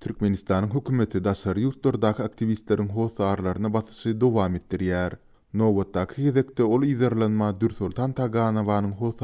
Türkmenistanın hükümeti daşar yurtlardaki aktivistlerin hos ağırlarına basışı devam ettiriyer. Novotdaki gizekte ol izerlenma Dürsultan Taganova'nın hos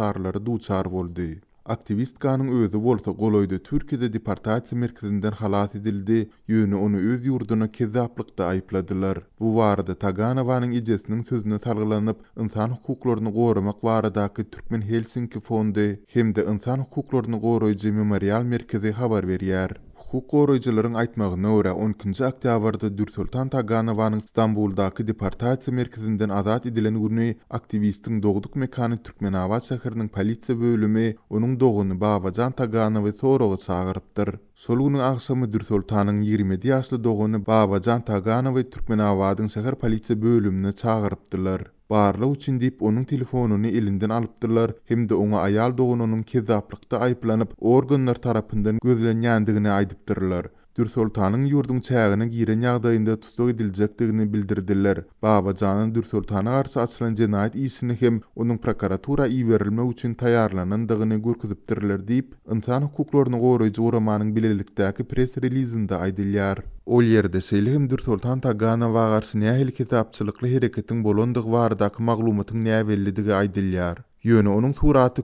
duçar voldi. Aktivist kanın özü volta goloydu Türkiye'de departatsi merkezinden halat edildi, yönü onu öz yurduna kezaplıkta ayıpladılar. Bu varada Taganova'nın icesinin sözünü salgılanıp, insan hukuklarını korumak varadaki Türkmen Helsinki Fondi, hem de insan hukuklarını koruyucu memorial merkezi haber veriyer. hukuk qoruyjylaryň aýtmagyna görä 10-njy oktýabrda Dürsultan Taganowanyň Stambuldaky departamentiň merkezinden azat edilen ýerini aktivistin dogduk mekanı türkmen awaz şäheriniň polisiýa bölümi onuň dogyny Babajan Taganowy sorugy çağırypdyr. Şol günü agsamy Dürsultanyň 20 ýaşly dogyny Babajan Taganowy türkmen Avadın şäher polisiýa bölümine çağırypdylar. üçin loçindip onun telefonuny elinden alypdylar hem de uňa ayal dogununyň kezaplygynda aýyplanyp organlar tarapyndan gözlenýändigini aýdypdylar. Dür Sultanın yurdun çəğini giyirən yağdayında tutu gidilcəkdiğini bildirdilər. Bağvacanın Dür Sultanı arsa açılan cenayet iyisini hem onun prokuratura iyi verilmə üçün tayarlanan dağını gürküzüptirlər deyip, insan hukuklarını qoruyucu uramanın bililikdəki pres releasində aydilyar. Ol yerde Selim Dür Sultan Tagana vağarsı nəyə hələ kitabçılıqlı hərəkətin bolondıq varadakı maqlumatın nəyə vəllidigə aydilyar. Yönü onun suratı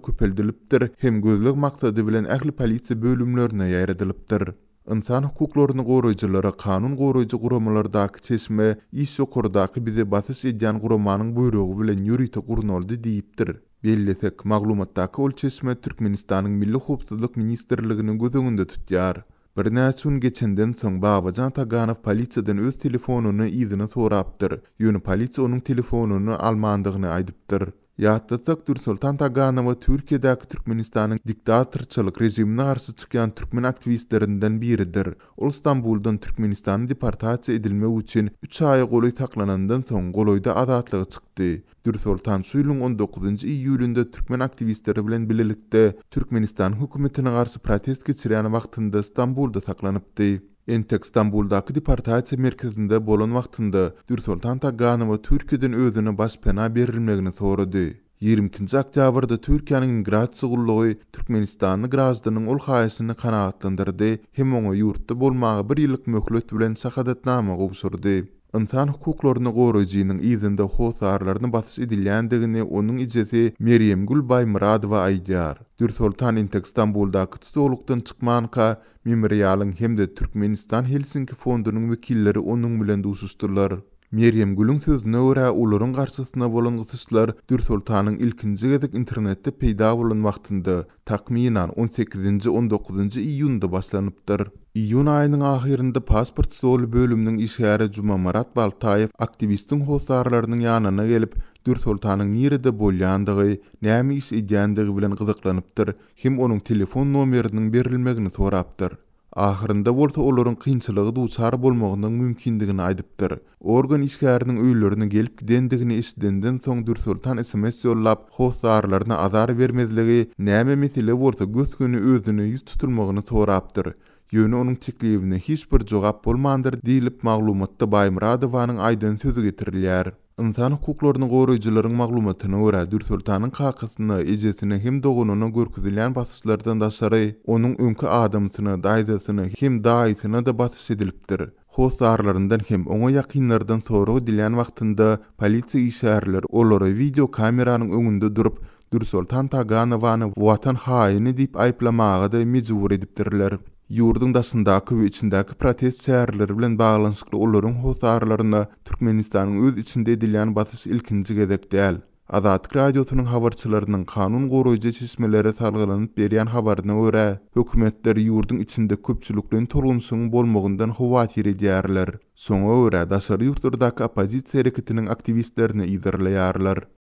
hem gözlük maqsadı vələn əhli polisi bölümlərini yayrədülüptir. insan hukuklaryny goraýjylara kanun goraýjy guramalardaky çeşme iş ýokurdaky bize basys edyan guramanyň buyrugy bilen ýürüýte gurnaldy diýipdir. Bellesek maglumatdaky ol çeşme Türkmenistanyň Milli Hukuk Ministrliginiň gözüňinde tutýar. Bir näçün geçenden soň Babajan Taganow polisiýadan öz telefonuny izini sorapdyr. Ýöne politsiýa onuň telefonuny almandygyny aýdypdyr. Yahtta tök Sultan Taganova Türkiyedaki Türkmenistan'ın diktatırçılık rejimine arsı çıkayan Türkmen aktivistlerinden biridir. Ol İstanbul'dan Türkmenistan'ın departatçı edilme için 3 ayı goloy taklanandan son goloyda adatlığı çıktı. Tür Sultan Suylun 19. Iyyulunda Türkmen aktivistleri bilen bilelikte Türkmenistan hükümetini arsı protest geçirianı vaktinde İstanbul'da taklanıp Entek Stambuldaki departatsiya merkezinde bolan wagtynda Dursultan Taganova Türkiýeden özüne başpena berilmegini sorady. 22-nji oktýabrda Türkiýanyň migrasiýa gullugy Türkmenistanyň grazdanyň ul haýysyny kanagatlandyrdy hem oňa ýurtda bolmagy bir ýyllyk möhlet bilen sahadatnama gowşurdy. insan hukuklaryny goraýjynyň ýerinde howsarlaryny basyş edilýändigini onun ijesi Meriem Gulbay Muradowa aýdýar. Dür Sultan Intekstan boldaky tutulukdan çykmanka hem hemde Türkmenistan Helsinki fondunyň wekilleri onun bilen duşuşdyrlar. Meryem Gül'ün sözüne görä ulurun garşysyna bolan gysyşlar Dür Sultanyň ilkinji gedik internetde peýda bolan wagtynda takminan 18-nji 19-njy iýunda başlanypdyr. Iyun ayının ahirinde pasport stolu bölümünün işgari Juma Marat Baltayev aktivistin hosarlarının yanına gelip Dür Sultanın nerede bolyandığı, nəmi iş ediyandığı bilen qızıqlanıptır, him onun telefon nomerinin berilmegini soraptır. Ahyrynda bolsa olaryň kynçylygy duçar bolmagynyň mümkinligini aýdypdyr. Organ iskärniň öýlerine gelip gidendigini isdenden soň Dursultan SMS ýollap, hoşdarlaryna azar bermezligi, näme mesele bolsa göz özüni ýüz tutulmagyny sorapdyr. Ýöne onuň teklibine hiç bir jogap bolmandyr diýilip maglumatda Baýmuradowanyň aýdan sözü getirilýär. Insan hukuklarını qoruyucuların maglumatını ora Dür Sultanın qaqısını, hem doğununu görküzilən batışlardan da saray, onun ünkü adamsını, daydasını, hem daytını da batış edilipdir. Xos arlarından hem ona yaqinlardan soru dilen vaqtında polisi işarlar olara video kameranın önündə durup Dür Sultan Taganovanı vatan haini deyip ayplamağa da mecbur edibdirlər. Yurdun dasında kıv içinde protest seyarları bilen bağlanışıklı olurun hos Türkmenistan'ın öz içinde edilen batış ilkinci gedek deyel. Azatik radyosunun havarçılarının kanun koruyucu çeşmeleri salgılanıp beriyan havarına öre, hükümetler yurdun içinde köpçülüklüğün torunusunun bolmoğundan huvati rediyarlar. Sonra öre, dasar yurtlardaki apazit seyreketinin aktivistlerini idarlayarlar.